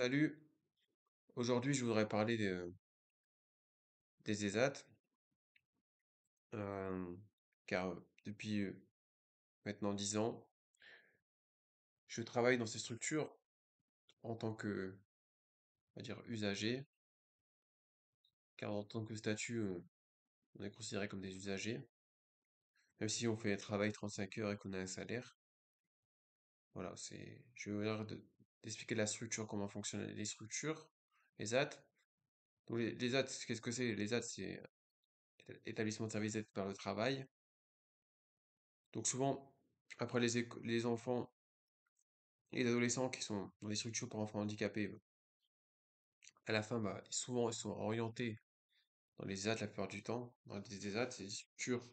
Salut, aujourd'hui je voudrais parler de- euh, des ESAT, euh, car depuis maintenant 10 ans, je travaille dans ces structures en tant que, on dire, usager, car en tant que statut, on est considéré comme des usagers, même si on fait un travail 35 heures et qu'on a un salaire. Voilà, c'est, je veux dire, de- d'expliquer la structure, comment fonctionnent les structures, les ad Donc les, les qu'est-ce que c'est Les AT, c'est établissement de services d'aide par le travail. Donc souvent, après les, enfants et les adolescents qui sont dans les structures pour enfants handicapés, à la fin, bah, souvent, ils sont orientés dans les AT la plupart du temps. Dans les ESAT, c'est des structures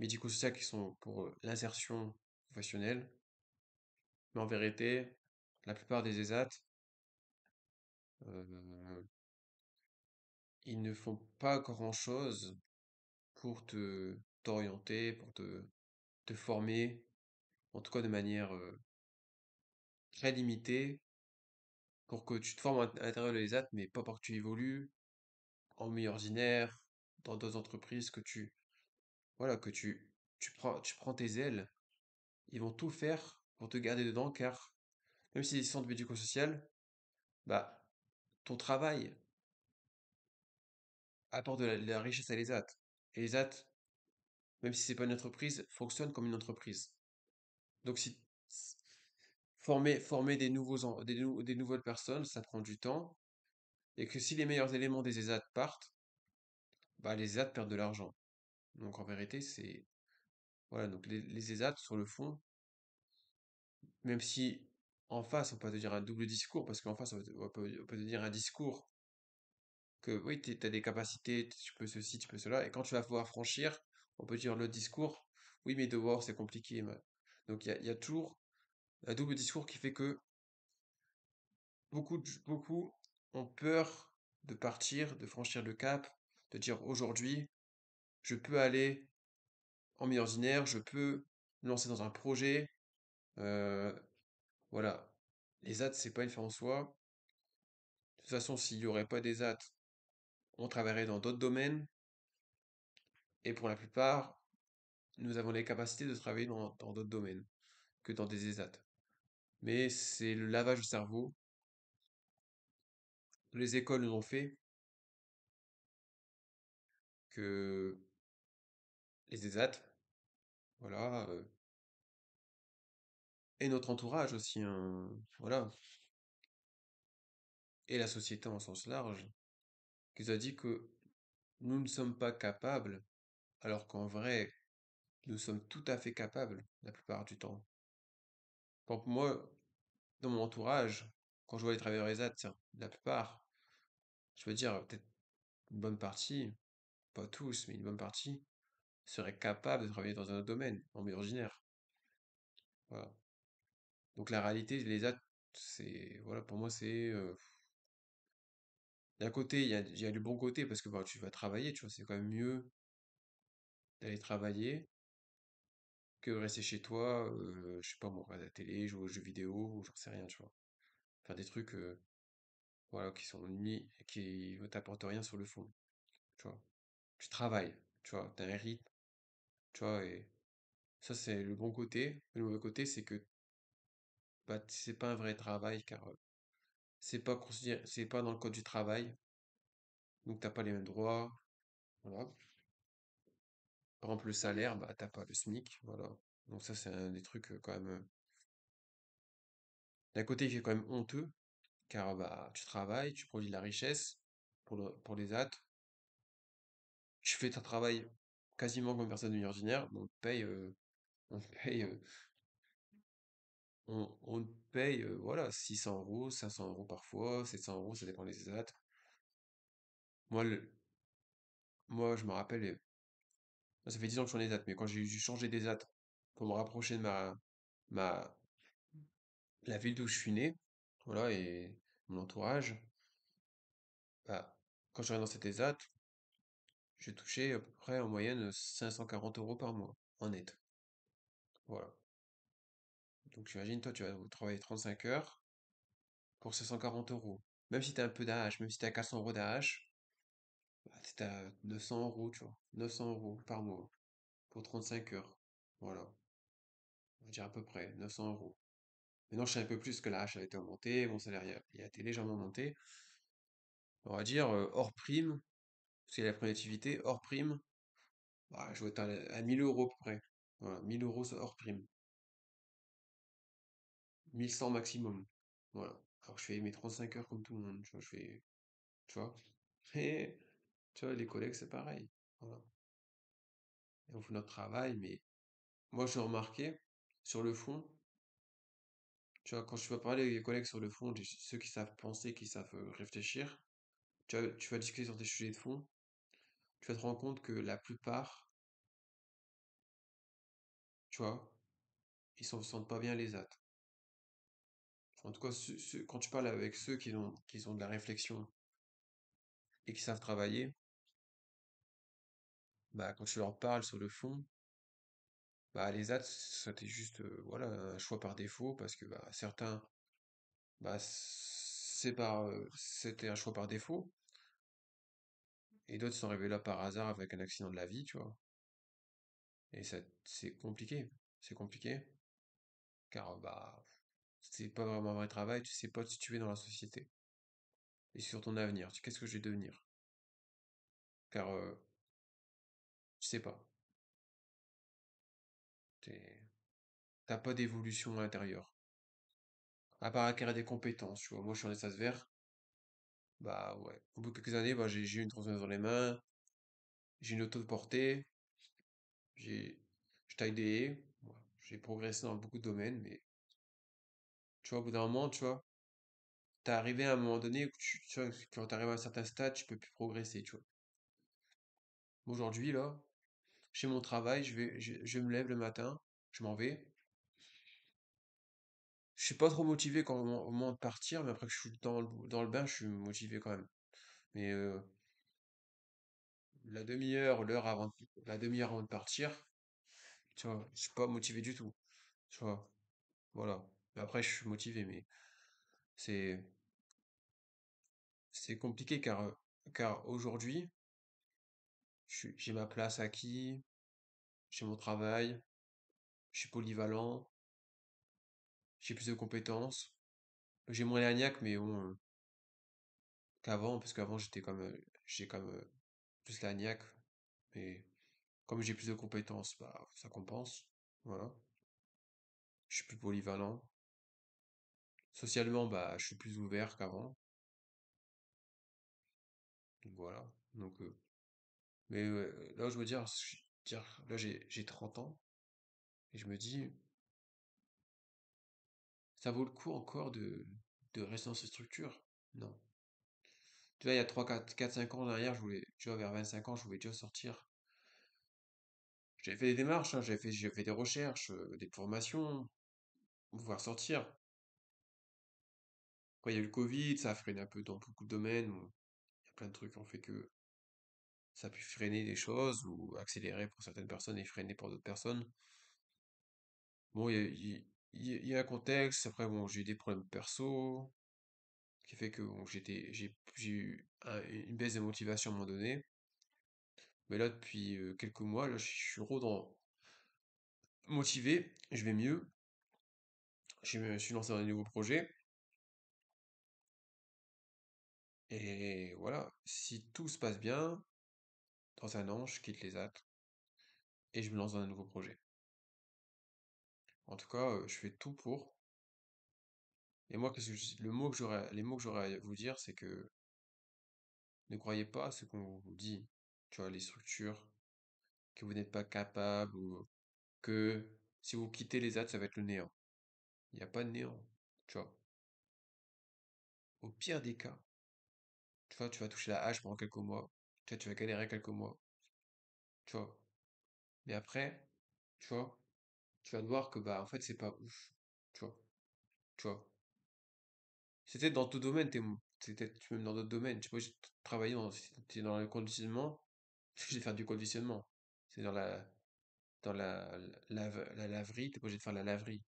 médico-sociales qui sont pour euh, l'insertion professionnelle, mais en vérité, la plupart des ESAT, euh, ils ne font pas grand-chose pour te t'orienter, pour te, te former, en tout cas de manière euh, très limitée, pour que tu te formes à l'intérieur de l'ESAT, mais pas pour que tu évolues en milieu ordinaire, e dans d'autres entreprises, que tu, voilà, que tu, tu prends, tu prends tes ailes. Ils vont tout faire pour te garder dedans car même c'est sont de médico-social, bah, ton travail apporte de la, richesse à l'ESAT. Et l'ESAT, même si n'est pas une entreprise, fonctionne comme une entreprise. Donc si former, former des, nouveaux, des, nouvelles personnes, ça prend du temps. Et que si les meilleurs éléments des ESAT partent, bah, les ESAT perdent de l'argent. Donc en vérité, c'est... Voilà, donc les ESAT, sur le fond, même si en face, on peut te dire un double discours, parce qu'en face, on peut, te dire un discours que oui, tu as des capacités, tu peux ceci, tu peux cela, et quand tu vas pouvoir franchir, on peut dire le discours, oui, mais devoir, c'est compliqué. Donc il y, a, toujours un double discours qui fait que beaucoup, beaucoup ont peur de partir, de franchir le cap, de dire aujourd'hui, je peux aller en milieu ordinaire je peux lancer dans un projet, euh, voilà. Les ZAT, c'est pas une fin en soi. De toute façon, s'il n'y aurait pas des AT, on travaillerait dans d'autres domaines. Et pour la plupart, nous avons les capacités de travailler dans d'autres domaines que dans des ESAT. Mais c'est le lavage du cerveau. Les écoles nous ont fait que les ESAT, voilà, euh, et notre entourage aussi. Hein, voilà. Et la société en sens large, qui nous a dit que nous ne sommes pas capables, alors qu'en vrai, nous sommes tout à fait capables la plupart du temps. pour moi, dans mon entourage, quand je vois les travailleurs ESAT, la plupart, je veux dire, peut-être une bonne partie, pas tous, mais une bonne partie, seraient capables de travailler dans un autre domaine, en milieu ordinaire Voilà. Donc la réalité, les c'est voilà, pour moi, c'est d'un côté, il y a, du bon côté parce que bah, tu vas travailler, tu vois, c'est quand même mieux d'aller travailler que rester chez toi, je je sais pas, moi, regarder la télé, jouer aux jeux vidéo, ou ne sais rien, tu vois. Faire des trucs voilà, qui sont qui ne t'apportent rien sur le fond. Tu vois. Tu travailles, tu vois, t'as un rythme, tu vois, et ça c'est le bon côté. Le mauvais côté, c'est que bah, c'est pas un vrai travail car c'est pas considéré, c'est pas dans le code du travail. Donc t'as pas les mêmes droits. Voilà. Par exemple, le salaire, bah t'as pas le SMIC. Voilà. Donc ça, c'est un des trucs quand même. D'un côté, il fait quand même honteux, car bah tu travailles, tu produis de la richesse pour, pour les actes. Tu fais ton travail quasiment comme personne de ordinaire, Donc paye, on paye on, paye euh, voilà, 600 euros, 500 euros parfois, 700 euros, ça dépend des états Moi, moi je me rappelle, euh, ça fait 10 ans que je suis en ESAT, mais quand j'ai dû changer d'ESAT pour me rapprocher de ma, ma, la ville d'où je suis né, voilà, et mon entourage, bah, quand je suis dans cet ESAT, j'ai touché à peu près en moyenne 540 euros par mois, en net. Voilà. Donc tu imagines, toi, tu vas travailler 35 heures pour 640 euros. Même si tu as un peu d'âge, même si tu as 400 euros d'âge, tu tu à 900 euros, tu vois. 900 euros par mois pour 35 heures. Voilà. On va dire à peu près 900 euros. Maintenant, je sais un peu plus que la hache a été augmenté, mon salaire a été légèrement augmenté. On va dire euh, hors prime, parce qu'il y a la primitivité, hors prime, bah, je vais être à, à 1000 euros à peu près. Voilà, 1000 euros hors prime. 1100 maximum. Voilà. Alors je fais mes 35 heures comme tout le monde, tu vois, je fais... Tu vois Et, tu vois, les collègues, c'est pareil. Voilà. on fait notre travail, mais moi, j'ai remarqué, sur le fond, tu vois, quand je vas parler avec les collègues sur le fond, ceux qui savent penser, qui savent euh, réfléchir, tu vas, discuter sur des sujets de fond, tu vas te rendre compte que la plupart, tu vois, ils ne se sentent pas bien les autres, en tout cas, quand tu parles avec ceux qui ont, de la réflexion et qui savent travailler, bah, quand tu leur parles sur le fond, bah, les ads, c'était juste euh, voilà, un choix par défaut, parce que bah, certains, bah, c'est euh, c'était un choix par défaut, et d'autres sont arrivés là par hasard avec un accident de la vie, tu vois. Et c'est compliqué, c'est compliqué, car bah, c'est pas vraiment un vrai travail, tu sais pas si tu es dans la société. Et sur ton avenir, qu'est-ce que je vais devenir Car euh, ne sais pas. T'as pas d'évolution à l'intérieur. À part acquérir des compétences, tu vois. Moi, je suis en espace vert. Bah ouais. Au bout de quelques années, bah, j'ai une tronçonneuse dans les mains. J'ai une auto de portée. J'ai. Je taille des haies. J'ai progressé dans beaucoup de domaines, mais tu vois, au bout d'un moment, tu vois, t'es arrivé à un moment donné où tu, tu vois, quand t'arrives à un certain stade, tu peux plus progresser, tu vois. Aujourd'hui, là, j'ai mon travail, je vais, je, me lève le matin, je m'en vais. Je suis pas trop motivé au moment de partir, mais après que je suis dans le, dans le bain, je suis motivé quand même. Mais la demi-heure, l'heure avant, la demi-heure avant de partir, tu vois, je suis pas motivé du tout. Tu vois, voilà. Bah, après, je suis motivé, mais c'est c'est compliqué car car aujourd'hui, j'ai ma place acquise, j'ai mon travail, je suis polyvalent, j'ai plus de compétences, j'ai moins l'agnac, mais bon, qu'avant, parce qu'avant j'étais comme, j'ai comme plus l'agnac, mais comme j'ai plus de compétences, bah, ça compense, voilà. Je suis plus polyvalent, Socialement, bah, je suis plus ouvert qu'avant. voilà. Donc, mais là, je veux dire, dire là, j'ai, j'ai 30 ans. Et je me dis, ça vaut le coup encore de, de rester dans cette structure Non. Tu vois, il y a 3, 4, 4 5 ans derrière, je voulais, tu vois, vers 25 ans, je voulais déjà sortir. J'ai fait des démarches, hein, j'ai fait, des recherches, des formations, pour pouvoir sortir il y a eu le Covid, ça a freiné un peu dans beaucoup de domaines. il y a plein de trucs qui ont fait que ça a pu freiner des choses ou accélérer pour certaines personnes et freiner pour d'autres personnes. Bon, il y, a, un contexte. Après, bon, j'ai eu des problèmes perso qui fait que j'ai, eu une baisse de motivation à un moment donné. Mais là, depuis quelques mois, là, je suis redans motivé, je vais mieux. Je me suis lancé dans un nouveau projet. Et voilà, si tout se passe bien, dans un an, je quitte les AT et je me lance dans un nouveau projet. En tout cas, je fais tout pour. Et moi, le mot que j'aurais, les mots que j'aurais à vous dire, c'est que ne croyez pas à ce qu'on vous dit. Tu vois, les structures, que vous n'êtes pas capable, ou que si vous quittez les AT, ça va être le néant. Il n'y a pas de néant, tu vois. Au pire des cas, tu vois, tu vas toucher la hache pendant quelques mois. Tu vois, tu vas galérer quelques mois. Tu vois. Mais après, tu vois, tu vas voir que, bah, en fait, c'est pas ouf. Tu vois. Tu vois. C'était dans tout domaine, t'es, c'était même dans d'autres domaines. Tu vois, j'ai travaillé dans, dans le conditionnement. obligé fait faire du conditionnement. C'est dans la, dans la, la, la, laverie, obligé de faire la laverie.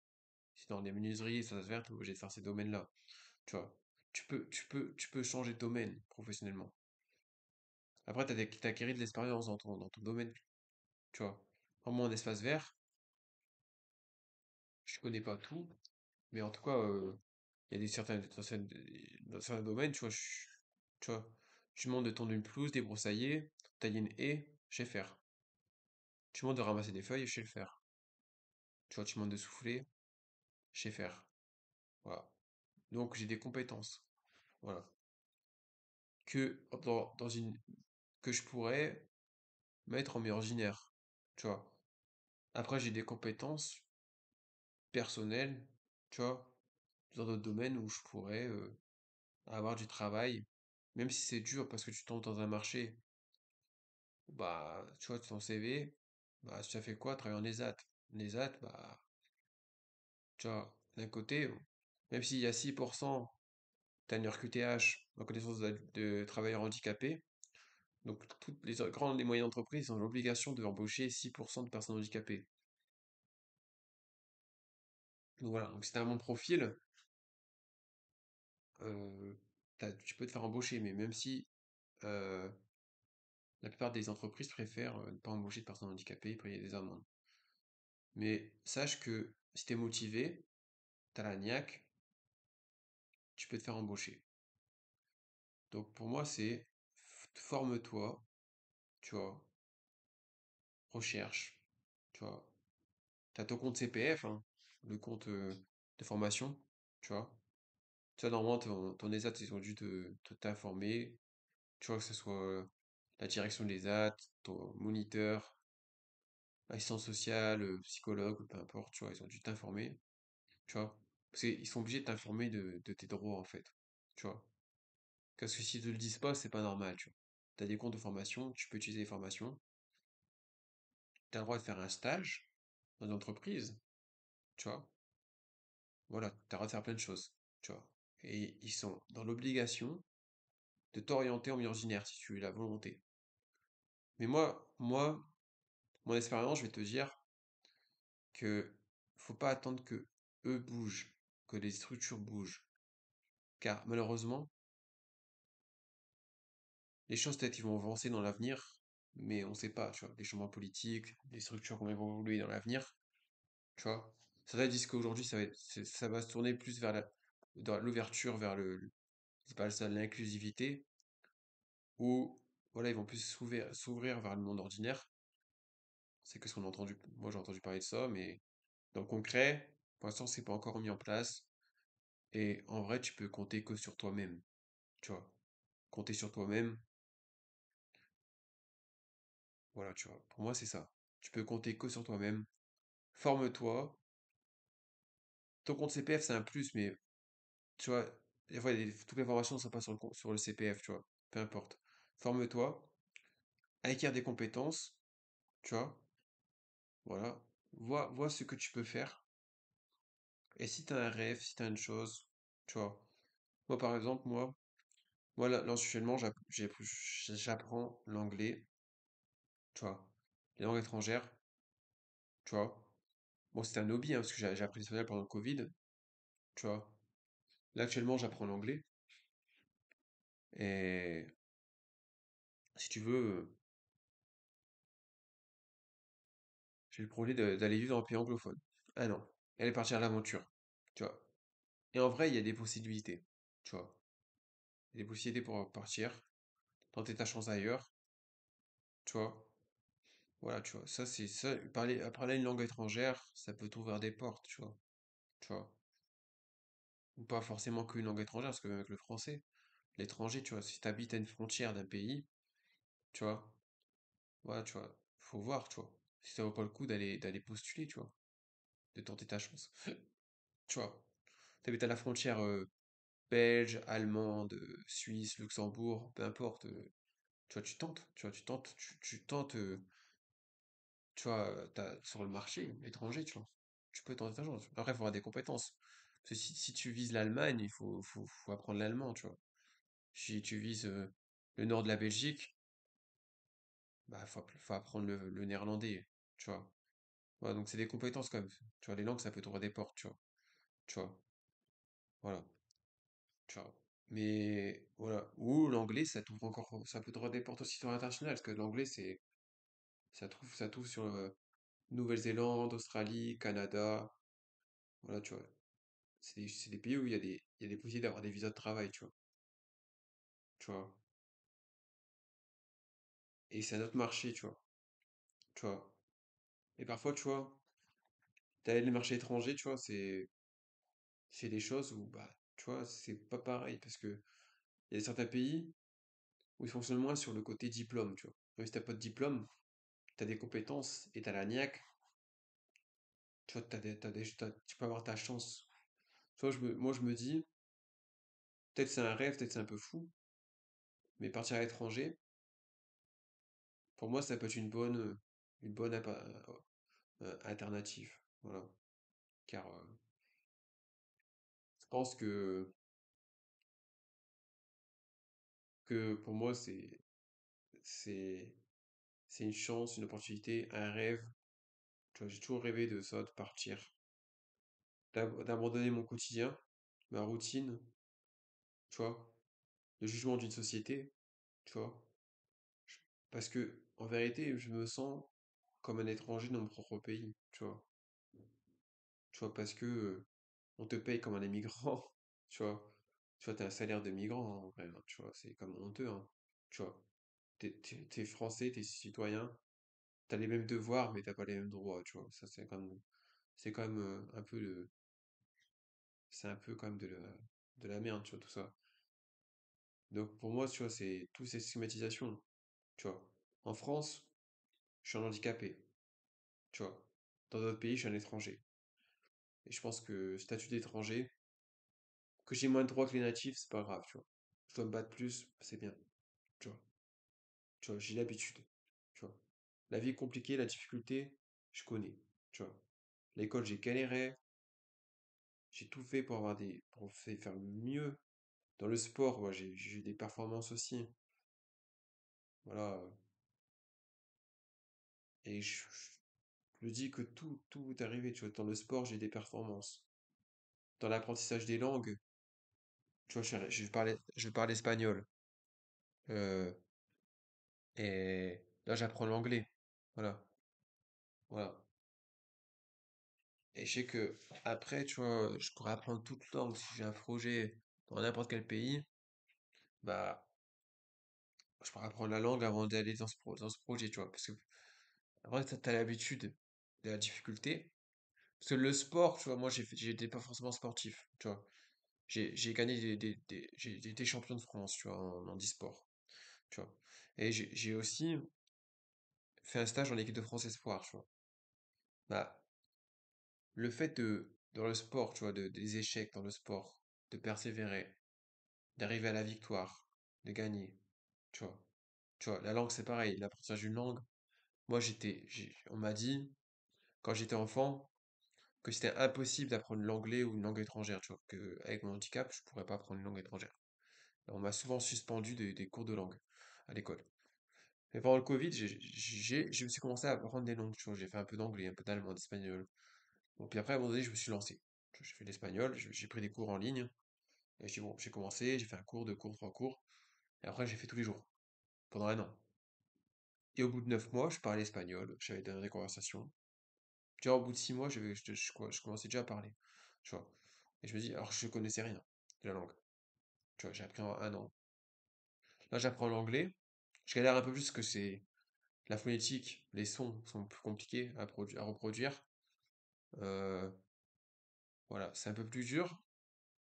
Si dans les menuiseries, ça se tu t'es obligé de faire ces domaines-là. Tu vois tu peux, tu peux, tu peux changer de domaine professionnellement. Après, tu as acquis de l'expérience dans ton, domaine. Tu vois, vraiment en espace vert, je connais pas tout, mais en tout cas, euh, il y a des certains, dans certains, domaines, tu vois, tu tu demandes de tondre une pelouse, débroussailler, tailler une haie, je sais faire. Tu demandes de ramasser des feuilles, je sais le faire. Tu vois, tu demandes de souffler, je sais faire. Voilà. Donc j'ai des compétences. Voilà. Que, dans, une, que je pourrais mettre en mes ordinaires. Tu vois. Après, j'ai des compétences personnelles, tu vois, dans d'autres domaines où je pourrais avoir du travail, même si c'est dur parce que tu tombes dans un marché. Bah, tu vois, ton CV, bah, as fait quoi travailler en ESAT En ESAT, e bah, tu vois, d'un côté, même s'il y a 6% une QTH, reconnaissance connaissance de travailleurs handicapés. Donc toutes les grandes et moyennes entreprises ont l'obligation de embaucher 6% de personnes handicapées. Donc voilà, donc si as un bon profil, euh, tu peux te faire embaucher, mais même si euh, la plupart des entreprises préfèrent euh, ne pas embaucher de personnes handicapées y payer des amendes. Mais sache que si tu es motivé, t'as la niaque, tu peux te faire embaucher. Donc pour moi, c'est forme-toi, tu vois, recherche, tu vois. Tu as ton compte CPF, hein, le compte de formation, tu vois. Tu vois, normalement, ton, ESAT, ils ont dû te, t'informer, tu vois, que ce soit la direction des ESAT, ton moniteur, assistance sociale, psychologue, peu importe, tu vois, ils ont dû t'informer, tu vois. Parce qu'ils sont obligés de t'informer de, tes droits, en fait. Tu vois. Parce que s'ils te le disent pas, c'est pas normal, tu vois. T'as des comptes de formation, tu peux utiliser les formations. T'as le droit de faire un stage dans une entreprise, tu vois. Voilà, t'as le droit de faire plein de choses, tu vois. Et ils sont dans l'obligation de t'orienter en milieu ordinaire si tu as la volonté. Mais moi, moi, mon expérience, je vais te dire que faut pas attendre que eux bougent que les structures bougent. Car malheureusement, les choses peut-être vont avancer dans l'avenir, mais on ne sait pas, tu vois, des changements politiques, les structures qu'on vont évoluer dans l'avenir, tu vois. Certains disent qu'aujourd'hui, ça va, ça va se tourner plus vers la, l'ouverture, vers le, pas ça, l'inclusivité, où, voilà, ils vont plus s'ouvrir, s'ouvrir vers le monde ordinaire. C'est que ce qu'on a entendu, moi j'ai entendu parler de ça, mais dans le concret, pour c'est pas encore mis en place. Et en vrai, tu peux compter que sur toi-même. Tu vois. Compter sur toi-même. Voilà, tu vois. Pour moi, c'est ça. Tu peux compter que sur toi-même. Forme-toi. Ton compte CPF, c'est un plus, mais tu vois, toutes les formations ne sont sur le, sur le CPF, tu vois. Peu importe. Forme-toi. Acquière des compétences. Tu vois. Voilà. Vois, vois ce que tu peux faire. Et si t'as un rêve, si t'as une chose, tu vois. Moi, par exemple, moi, moi là, actuellement, j'apprends l'anglais, tu vois, les langues étrangères, tu vois. Bon, c'est un hobby, hein, parce que j'ai appris l'espagnol pendant le Covid, tu vois. Là, actuellement, j'apprends l'anglais. Et si tu veux, j'ai le projet d'aller vivre dans un pays anglophone. ah non elle est partie à l'aventure, tu vois. Et en vrai, il y a des possibilités, tu vois. Il y a des possibilités pour euh, partir, tenter ta chance ailleurs, tu vois. Voilà, tu vois. Ça, c'est ça. Parler, parler une langue étrangère, ça peut t'ouvrir des portes, tu vois. Tu vois. Ou pas forcément qu'une langue étrangère, parce que même avec le français, l'étranger, tu vois, si t'habites à une frontière d'un pays, tu vois, voilà, tu vois, faut voir, tu vois, si ça vaut pas le coup d'aller d'aller postuler, tu vois de tenter ta chance. tu vois, t'habites à la frontière belge, allemande, suisse, Luxembourg, peu importe. tu vois, tu tentes, tu vois, tu tentes, tu, tu tentes, tu vois, sur le marché étranger, tu vois. Tu peux tenter ta chance. Après, il faut avoir des compétences. Parce que si, tu vises l'Allemagne, il faut, faut, faut apprendre l'allemand, tu vois. Si tu vises le nord de la Belgique, bah, faut, faut apprendre le néerlandais, tu vois donc c'est des compétences quand même. Tu vois, les langues, ça peut t'ouvrir des portes, tu vois. Tu vois. Voilà. Tu Mais voilà. Ou l'anglais, ça t'ouvre encore. Ça peut t'ouvrir des portes aussi sur l'international, parce que l'anglais, c'est. Ça trouve, ça sur Nouvelle-Zélande, Australie, Canada. Voilà, tu vois. C'est des, des pays où il y a des, il y a des possibilités d'avoir des visas de travail, tu vois. Tu vois. Et c'est un autre marché, tu vois. Tu vois. Et parfois, tu vois, t'as les marchés étrangers, tu vois, c'est c'est des choses où bah tu vois, c'est pas pareil parce que il y a certains pays où ils fonctionnent moins sur le côté diplôme, tu vois. si t'as pas de diplôme, t'as des compétences et t'as la niaque. Tu vois, t'as des, tu peux avoir ta chance. je moi je me dis, peut-être c'est un rêve, peut-être c'est un peu fou, mais partir à l'étranger, pour moi ça peut être une bonne, une bonne euh, euh, alternative. Voilà. Car euh, je pense que, que pour moi, c'est, c'est une chance, une opportunité, un rêve. tu vois, j'ai toujours rêvé de ça, de partir, d'abandonner mon quotidien, ma routine, tu vois, le jugement d'une société, tu vois. Parce que, en vérité, je me sens comme un étranger dans mon propre pays, tu vois. Tu vois, parce que on te paye comme un immigrant, tu vois. Tu vois, t'as un salaire de migrant, hein, en hein, tu vois, c'est comme honteux, hein, tu vois. T'es, t'es, français, t'es citoyen, t'as les mêmes devoirs, mais t'as pas les mêmes droits, tu vois. Ça, c'est quand c'est quand un peu de, c'est un peu comme de la, de la merde, tu vois, tout ça. Donc, pour moi, tu vois, c'est toutes ces stigmatisations, tu vois. En France, je suis un handicapé. Tu vois, dans d'autres pays, je suis un étranger. Et je pense que statut d'étranger, que j'ai moins de droits que les natifs, c'est pas grave, tu vois. Je dois me battre plus, c'est bien. Tu vois. Tu vois, j'ai l'habitude. Tu vois. La vie est compliquée, la difficulté, je connais. Tu vois. L'école, j'ai galéré. J'ai tout fait pour avoir des. pour faire mieux. Dans le sport, moi, j'ai eu des performances aussi. Voilà. Et je, me dis que tout, tout est arrivé. Tu vois, dans le sport, j'ai des performances. Dans l'apprentissage des langues, tu vois, je, je je parle espagnol. Euh, et là, j'apprends l'anglais. Voilà. Voilà. Et je sais que après, tu vois, je pourrais apprendre toute langue si j'ai un projet dans n'importe quel pays. Bah, je pourrais apprendre la langue avant d'aller dans ce, dans ce projet, tu vois. Parce que après, t'as l'habitude de la difficulté. Parce que le sport, tu vois, moi, j'étais pas forcément sportif, tu vois. J'ai gagné des, des, j'ai été champion de France, tu vois, en, e tu vois. Et j'ai aussi fait un stage en l'équipe de France Espoir, tu vois. Bah, le fait de, dans le sport, tu vois, de, des échecs dans le sport, de persévérer, d'arriver à la victoire, de gagner, tu vois. Tu vois, la langue, c'est pareil, l'apprentissage d'une langue, moi, j'étais, on m'a dit, quand j'étais enfant, que c'était impossible d'apprendre l'anglais ou une langue étrangère, tu vois, que avec mon handicap, je ne pourrais pas apprendre une langue étrangère. On m'a souvent suspendu des, cours de langue à l'école. Mais pendant le Covid, j'ai, je me suis commencé à apprendre des langues, j'ai fait un peu d'anglais, un peu d'allemand, d'espagnol. Bon, puis après, à un moment donné, je me suis lancé. J'ai fait l'espagnol, j'ai pris des cours en ligne, et j'ai bon, j'ai commencé, j'ai fait un cours, deux cours, trois cours, et après, j'ai fait tous les jours, pendant un an. Et au bout de neuf mois, je parlais espagnol, j'avais des conversations. Tu vois, au bout de six mois, je, je, commençais déjà à parler. Tu vois. Et je me dis, alors je connaissais rien de la langue. Tu vois, j'ai appris en un an. Là, j'apprends l'anglais. Je galère un peu plus parce que c'est la phonétique, les sons sont plus compliqués à, à reproduire. Euh, voilà, c'est un peu plus dur.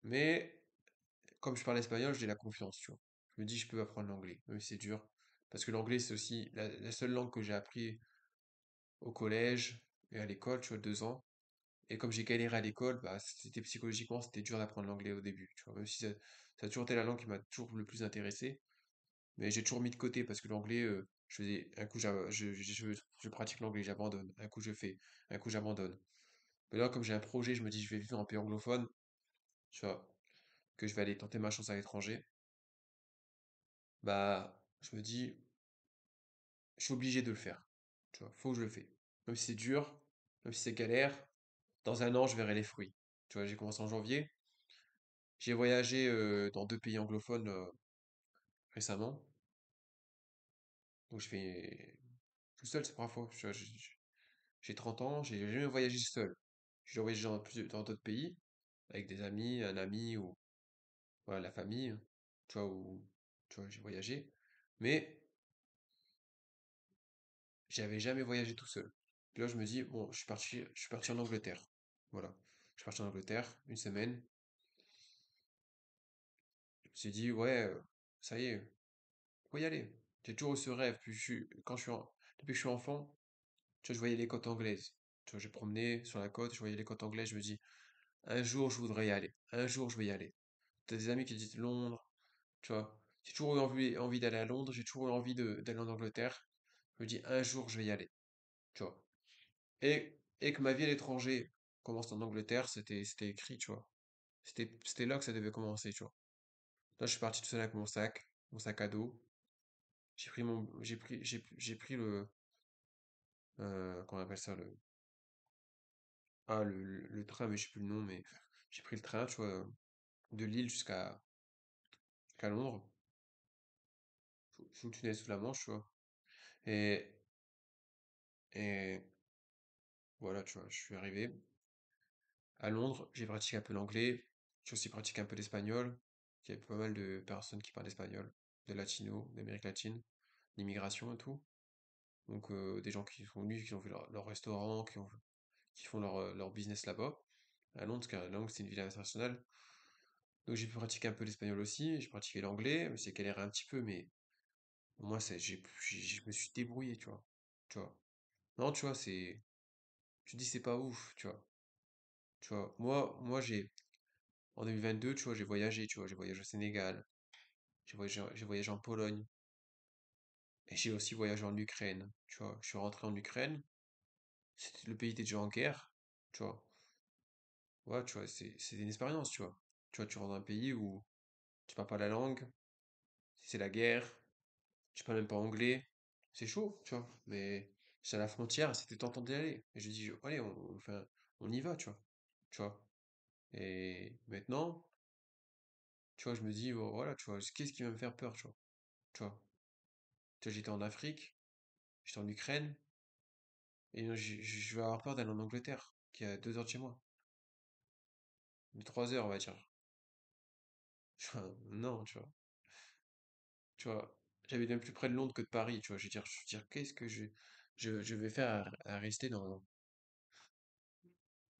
Mais comme je parle espagnol, j'ai la confiance, tu vois. Je me dis, je peux apprendre l'anglais, mais c'est dur parce que l'anglais, c'est aussi la, seule langue que j'ai appris au collège et à l'école, tu vois, deux ans. Et comme j'ai galéré à l'école, bah, c'était psychologiquement, c'était dur d'apprendre l'anglais au début, tu vois, même si ça, a toujours été la langue qui m'a toujours le plus intéressé. Mais j'ai toujours mis de côté parce que l'anglais, euh, je faisais, un coup, je, je pratique l'anglais, j'abandonne, un coup, je fais, un coup, j'abandonne. Mais là, comme j'ai un projet, je me dis, je vais vivre en pays anglophone, tu vois, que je vais aller tenter ma chance à l'étranger. Bah, je me dis, je suis obligé de le faire. Tu vois, faut que je le fais. Même si c'est dur, même si c'est galère, dans un an, je verrai les fruits. Tu vois, j'ai commencé en janvier. J'ai voyagé euh, dans deux pays anglophones euh, récemment. Donc je fais tout seul, c'est la première fois. J'ai 30 ans, j'ai jamais voyagé seul. J'ai voyagé dans d'autres pays, avec des amis, un ami ou la famille. Tu vois, tu vois, j'ai voyagé. Mais j'avais jamais voyagé tout seul. là, je me dis, bon, je suis parti, je suis parti en Angleterre. Voilà. Je suis parti en Angleterre une semaine. Je me suis dit, ouais, euh, ça y est, faut y aller. J'ai toujours eu ce rêve. Puis quand je suis depuis que je suis enfant, tu vois, je voyais les côtes anglaises. Tu vois, j'ai promené sur la côte, je voyais les côtes anglaises, je me dis, un jour, je voudrais y aller. Un jour, je vais y aller. Tu as des amis qui disent Londres, tu vois, j'ai toujours eu envie, envie d'aller à Londres, j'ai toujours eu envie d'aller en Angleterre. Je me dis, un jour, je vais y aller. Tu vois. Et, et que ma vie à l'étranger commence en Angleterre, c'était écrit, tu vois. C'était là que ça devait commencer, tu vois. Là, je suis parti tout seul avec mon sac, mon sac à dos. J'ai pris mon, j'ai pris, j'ai pris le, euh, comment on appelle ça, le, ah, le, train, mais je sais plus le nom, mais j'ai pris le train, tu vois, de Lille jusqu'à, jusqu'à Londres. Faut, sous la manche, tu vois. Et, et voilà, tu vois, je suis arrivé. À Londres, j'ai pratiqué un peu l'anglais. J'ai aussi pratiqué un peu l'espagnol. Il y avait pas mal de personnes qui parlent espagnol, de latinos, d'Amérique latine, d'immigration et tout. Donc des gens qui sont venus, qui ont vu leur, restaurant, qui, qui font leur, leur business là-bas. À Londres, car Londres, c'est une ville internationale. Donc j'ai pu pratiquer un peu l'espagnol aussi, j'ai pratiqué l'anglais, mais c'est galéré un petit peu, mais moi, c'est, j'ai, je me suis débrouillé, tu vois. Tu vois. Non, tu vois, c'est, tu dis, c'est pas ouf, tu vois. Tu vois, moi, moi, j'ai, en 2022, tu vois, j'ai voyagé, tu vois, j'ai voyagé au Sénégal, j'ai voyagé, j'ai voyagé en Pologne, et j'ai aussi voyagé en Ukraine, tu vois. Je suis rentré en Ukraine, c'était- le pays était déjà en guerre, tu vois. Ouais, tu vois, c'est, c'est une expérience, tu vois. Tu vois, tu rentres dans un pays où tu parles pas la langue, c'est la guerre, je parle même pas anglais, c'est chaud, tu vois, mais c'est à la frontière, c'était tentant d'y aller. Et je dis, allez, on, enfin, on y va, tu vois, tu vois. Et maintenant, tu vois, je me dis, voilà, tu vois, qu'est-ce qui va me faire peur, tu vois, tu vois. j'étais en Afrique, j'étais en Ukraine, et je, je vais avoir peur d'aller en Angleterre, qui est à deux heures de chez moi. De trois heures, on va dire. non, tu vois. Tu vois, j'avais même plus près de Londres que de Paris, tu vois. Je veux dire, je veux qu'est-ce que je, vais faire à, rester dans,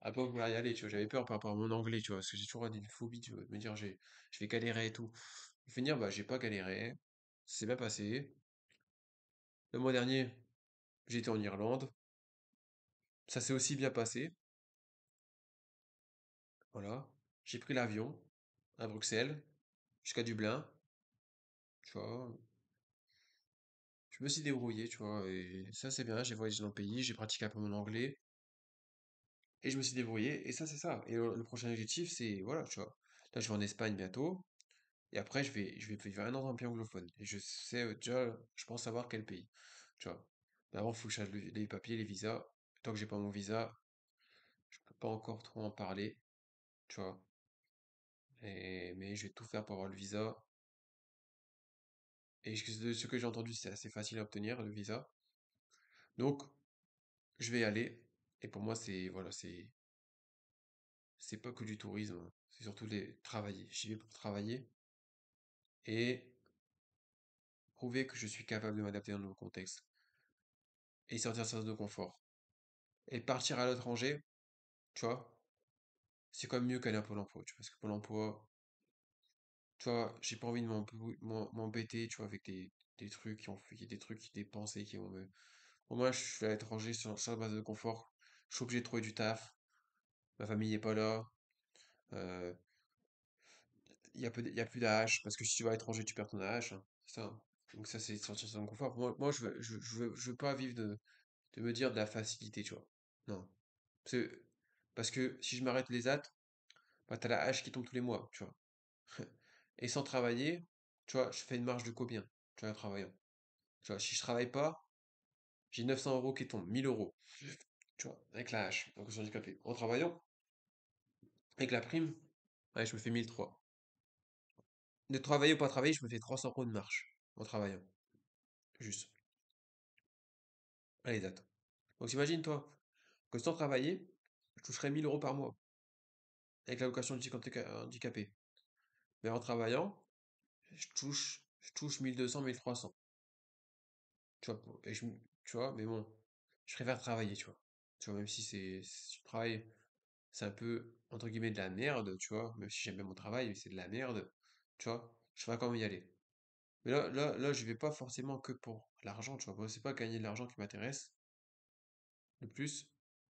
à pas vouloir y aller, tu vois. J'avais peur par rapport à mon anglais, tu vois, parce que j'ai toujours une phobie, tu vois, de me dire, j'ai, je vais galérer et tout. Je vais dire, bah, j'ai pas galéré, c'est bien passé. Le mois dernier, j'étais en Irlande, ça s'est aussi bien passé. Voilà. J'ai pris l'avion à Bruxelles, jusqu'à Dublin, tu vois, je me suis débrouillé, tu vois, et ça c'est bien, j'ai voyagé dans le pays, j'ai pratiqué un peu mon anglais, et je me suis débrouillé, et ça c'est ça. Et le, prochain objectif, c'est, voilà, tu vois, là je vais en Espagne bientôt, et après je vais, je vais vivre un an dans un pays anglophone, et je sais euh, déjà, je pense savoir quel pays, tu vois. D'abord, il faut que je les, les papiers, les visas, tant que j'ai pas mon visa, je peux pas encore trop en parler, tu vois. Et, mais je vais tout faire pour avoir le visa, et ce que j'ai entendu, c'est assez facile à obtenir, le visa. Donc, je vais y aller. Et pour moi, c'est voilà, c'est c'est pas que du tourisme, hein. c'est surtout les travailler. J'y vais pour travailler et prouver que je suis capable de m'adapter dans un nouveau contexte et sortir de sa zone de confort. Et partir à l'étranger, tu vois, c'est quand même mieux qu'aller à Pôle emploi, tu vois, parce que Pôle emploi, tu vois, j'ai pas envie de m'embêter, tu vois, avec des, des trucs qui ont fait, des trucs qui et qui vont me. moi, je suis à l'étranger sur, sur la base de confort. Je suis obligé de trouver du taf. Ma famille n'est pas là. Euh, il n'y a, a plus d'AH, parce que si tu vas à l'étranger, tu perds ton âge. Hein, ça. Hein. Donc ça, c'est de sortir son confort. Moi, moi je veux, je, veux, je veux pas vivre de, de me dire de la facilité, tu vois. Non. Parce que, si je m'arrête les at, bah, t'as la hache qui tombe tous les mois, tu vois. Et sans travailler, tu vois, je fais une marge de combien, tu vois, en travaillant. Tu vois, si je travaille pas, j'ai 900 euros qui tombent, 1000 euros. Tu vois, avec la hache, donc je handicapé. En travaillant, avec la prime, je me fais 1003. De travailler ou pas travailler, je me fais 300 euros de marche en travaillant. Juste. Allez, date. Donc imagine toi que sans travailler, je toucherais 1000 euros par mois avec l'allocation du handicapé. Mais en travaillant, je touche, je touche 1200, 1300. Tu vois, et je, tu vois, mais bon, je préfère travailler, tu vois. Tu vois, même si c'est, c'est un peu, entre guillemets, de la merde, tu vois. Même si j'aime bien mon travail, c'est de la merde, tu vois. Je vois quand y aller. Mais là, là, là, je vais pas forcément que pour l'argent, tu vois. c'est pas gagner de l'argent qui m'intéresse. Le plus,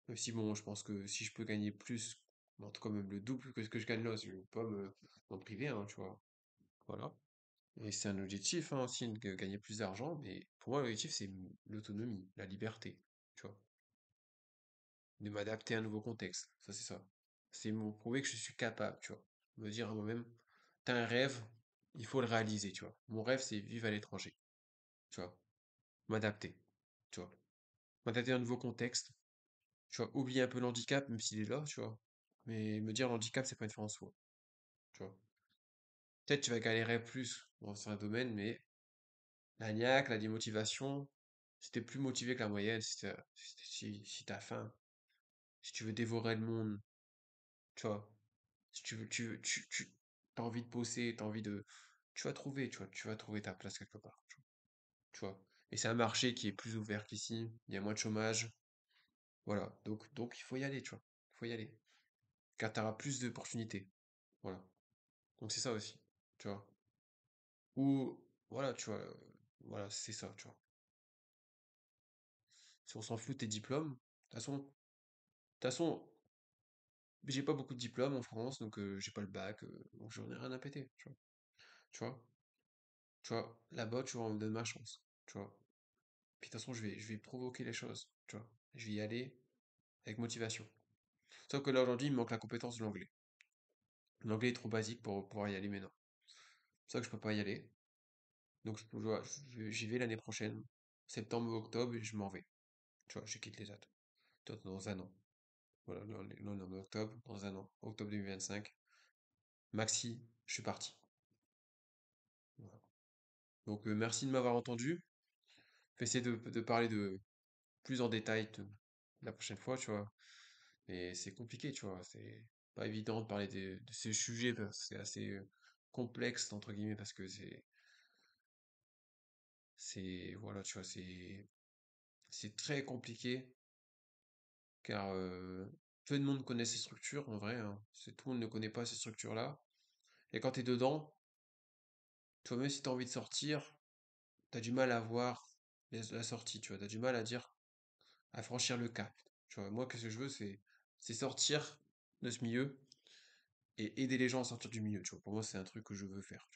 même si bon, je pense que si je peux gagner plus en tout cas même le double que ce que je gagne là, je ne pas me, m'en priver, hein, tu vois. Voilà. Et c'est un objectif hein, aussi de gagner plus d'argent, mais pour moi l'objectif c'est l'autonomie, la liberté, tu vois. De m'adapter à un nouveau contexte, ça c'est ça. C'est prouver que je suis capable, tu vois. Me dire à moi-même, t'as un rêve, il faut le réaliser, tu vois. Mon rêve c'est vivre à l'étranger, tu vois. M'adapter, tu vois. M'adapter à un nouveau contexte, tu vois. Oublier un peu l'handicap, même s'il est là, tu vois. Mais me dire l'handicap, c'est pas une fin en Tu Peut-être tu vas galérer plus dans un domaine, mais la niaque, la démotivation, si plus motivé que la moyenne, si tu as faim, si tu veux dévorer le monde, tu vois, si tu veux, tu, tu, tu as envie de bosser, t'as envie de, tu vas trouver, tu vois, tu vas trouver ta place quelque part, Tu Et c'est un marché qui est plus ouvert qu'ici, il y a moins de chômage, voilà. Donc, donc il faut y aller, tu vois, il faut y aller car tu auras plus d'opportunités. Voilà. Donc c'est ça aussi, tu vois. Ou, voilà, tu vois, voilà, c'est ça, tu vois. Si on s'en fout de tes diplômes, de toute façon, de toute façon, j'ai pas beaucoup de diplômes en France, donc j'ai pas le bac, donc j'en ai rien à péter, tu vois. Tu vois, tu vois là-bas, tu vois, on me donne ma chance, tu vois. Puis de toute façon, je vais, je vais provoquer les choses, tu vois. Je vais y aller avec motivation. Sauf que là, aujourd'hui, il me manque la compétence de l'anglais. L'anglais est trop basique pour pouvoir y aller maintenant. C'est ça que je peux pas y aller. Donc, j'y vais l'année prochaine, septembre ou octobre, et je m'en vais. Tu vois, je quitte les dates. Dans un an. Voilà, on est octobre, dans un an, octobre 2025. Maxi, je suis parti. Voilà. Donc, euh, merci de m'avoir entendu. Je vais essayer de, parler de plus en détail la prochaine fois, tu vois. Mais c'est compliqué, tu vois. C'est pas évident de parler de, ces sujets c'est assez complexe, entre guillemets, parce que c'est, c'est, voilà, tu vois, c'est, c'est très compliqué car peu de monde connaît ces structures en vrai. Hein. tout le monde ne connaît pas ces structures-là. Et quand t'es dedans, toi, même si t'as envie de sortir, t'as du mal à voir la sortie, tu vois. T'as du mal à dire, à franchir le cap. Tu vois, moi, qu'est-ce que je veux, c'est c'est sortir de ce milieu et aider les gens à sortir du milieu. Tu vois, pour moi, c'est un truc que je veux faire.